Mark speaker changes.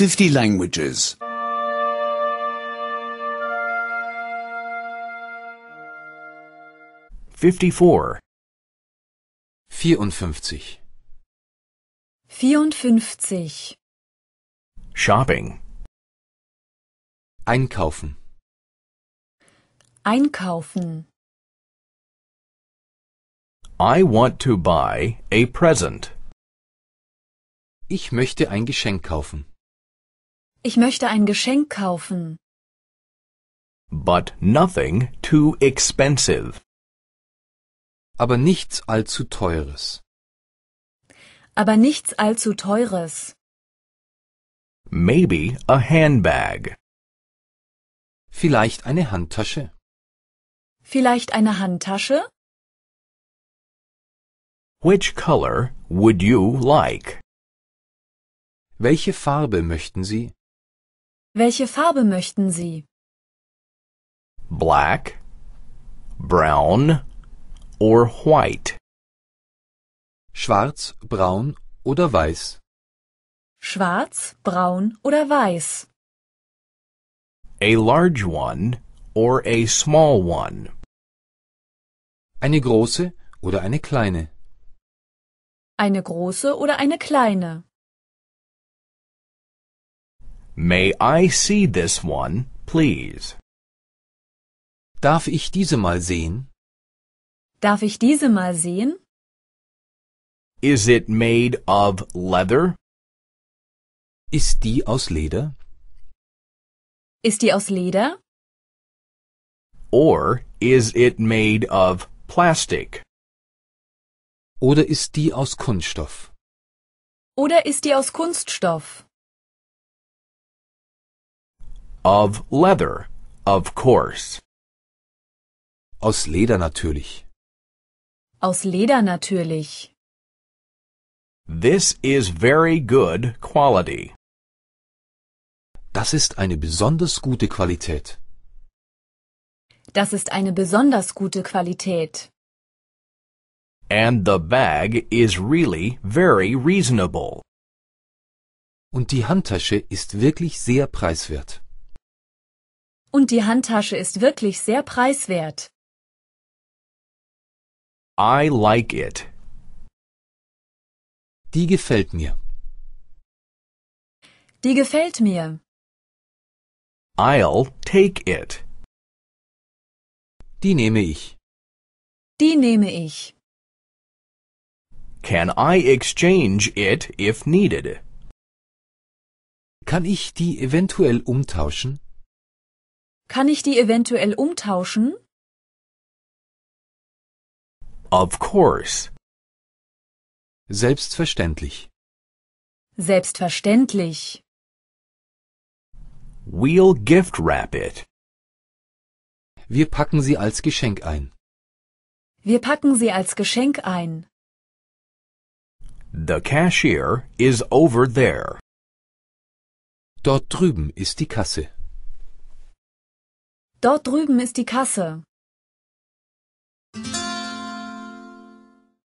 Speaker 1: 50 languages. 54. 54. Shopping. Einkaufen.
Speaker 2: Einkaufen.
Speaker 1: I want to buy a present. Ich möchte ein Geschenk kaufen.
Speaker 2: Ich möchte ein Geschenk kaufen.
Speaker 1: But nothing too expensive. Aber nichts allzu teures.
Speaker 2: Aber nichts allzu teures.
Speaker 1: Maybe a handbag. Vielleicht eine Handtasche.
Speaker 2: Vielleicht eine Handtasche?
Speaker 1: Which color would you like? Welche Farbe möchten Sie?
Speaker 2: Welche Farbe möchten Sie?
Speaker 1: Black, brown or white. Schwarz, braun oder weiß.
Speaker 2: Schwarz, braun oder weiß.
Speaker 1: A large one or a small one. Eine große oder eine kleine.
Speaker 2: Eine große oder eine kleine.
Speaker 1: May I see this one, please? Darf ich diese mal sehen?
Speaker 2: Darf ich diese mal sehen?
Speaker 1: Is it made of leather? Ist die aus Leder?
Speaker 2: Ist die aus Leder?
Speaker 1: Or is it made of plastic? Oder ist die aus Kunststoff?
Speaker 2: Oder ist die aus Kunststoff?
Speaker 1: Of leather, of course. Aus Leder natürlich.
Speaker 2: Aus Leder natürlich.
Speaker 1: This is very good quality. Das ist eine besonders gute Qualität.
Speaker 2: Das ist eine besonders gute Qualität.
Speaker 1: And the bag is really very reasonable. Und die Handtasche ist wirklich sehr preiswert.
Speaker 2: Und die Handtasche ist wirklich sehr preiswert.
Speaker 1: I like it. Die gefällt mir.
Speaker 2: Die gefällt mir.
Speaker 1: I'll take it. Die nehme ich.
Speaker 2: Die nehme ich.
Speaker 1: Can I exchange it if needed? Kann ich die eventuell umtauschen?
Speaker 2: Kann ich die eventuell umtauschen?
Speaker 1: Of course. Selbstverständlich.
Speaker 2: Selbstverständlich.
Speaker 1: We'll gift wrap it. Wir packen sie als Geschenk ein.
Speaker 2: Wir packen sie als Geschenk ein.
Speaker 1: The cashier is over there. Dort drüben ist die Kasse.
Speaker 2: Dort drüben ist die Kasse.